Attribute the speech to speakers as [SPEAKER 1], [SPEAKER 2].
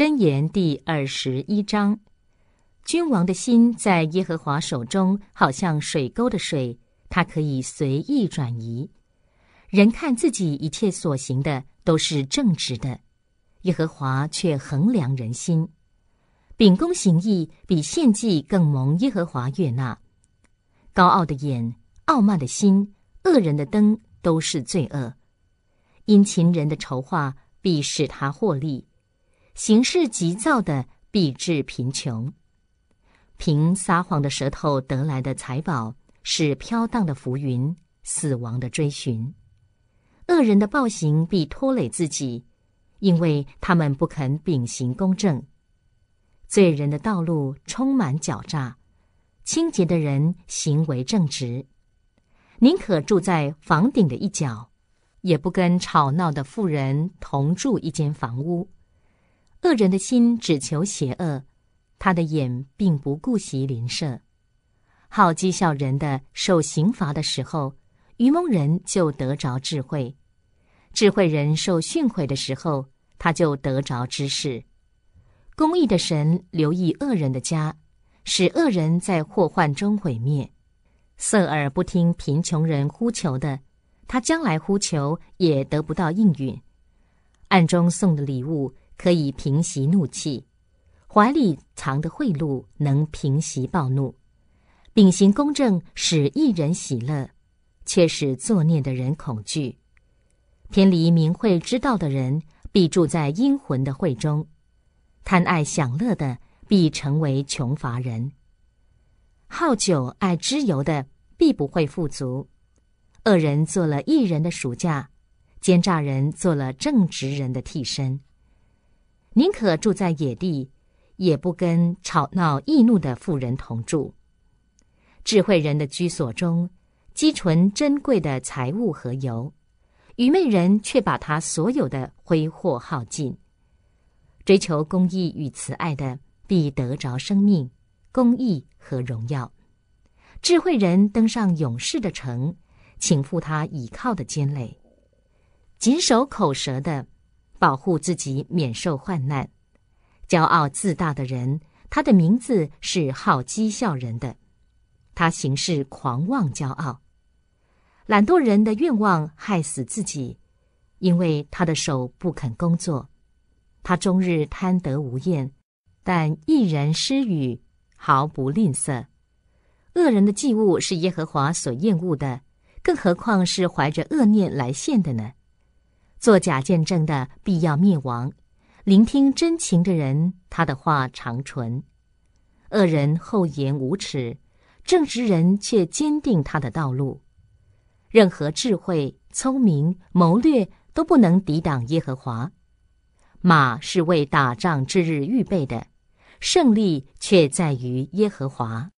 [SPEAKER 1] 箴言第二十一章：君王的心在耶和华手中，好像水沟的水，它可以随意转移。人看自己一切所行的都是正直的，耶和华却衡量人心。秉公行义比献祭更蒙耶和华悦纳。高傲的眼、傲慢的心、恶人的灯都是罪恶。殷勤人的筹划必使他获利。行事急躁的必致贫穷，凭撒谎的舌头得来的财宝是飘荡的浮云，死亡的追寻。恶人的暴行必拖累自己，因为他们不肯秉行公正。罪人的道路充满狡诈，清洁的人行为正直。宁可住在房顶的一角，也不跟吵闹的富人同住一间房屋。恶人的心只求邪恶，他的眼并不顾惜邻舍。好讥笑人的受刑罚的时候，愚蒙人就得着智慧；智慧人受训诲的时候，他就得着知识。公义的神留意恶人的家，使恶人在祸患中毁灭。色耳不听贫穷人呼求的，他将来呼求也得不到应允。暗中送的礼物。可以平息怒气，怀里藏的贿赂能平息暴怒，秉行公正使一人喜乐，却使作孽的人恐惧。偏离明慧之道的人，必住在阴魂的会中；贪爱享乐的，必成为穷乏人；好酒爱脂油的，必不会富足。恶人做了异人的暑假，奸诈人做了正直人的替身。宁可住在野地，也不跟吵闹易怒的富人同住。智慧人的居所中积存珍贵的财物和油，愚昧人却把他所有的挥霍耗尽。追求公益与慈爱的，必得着生命、公益和荣耀。智慧人登上勇士的城，请附他倚靠的肩垒；谨守口舌的。保护自己免受患难。骄傲自大的人，他的名字是好讥笑人的，他行事狂妄骄傲。懒惰人的愿望害死自己，因为他的手不肯工作。他终日贪得无厌，但一人施语，毫不吝啬。恶人的祭物是耶和华所厌恶的，更何况是怀着恶念来献的呢？做假见证的必要灭亡，聆听真情的人，他的话长存。恶人厚颜无耻，正直人却坚定他的道路。任何智慧、聪明、谋略都不能抵挡耶和华。马是为打仗之日预备的，胜利却在于耶和华。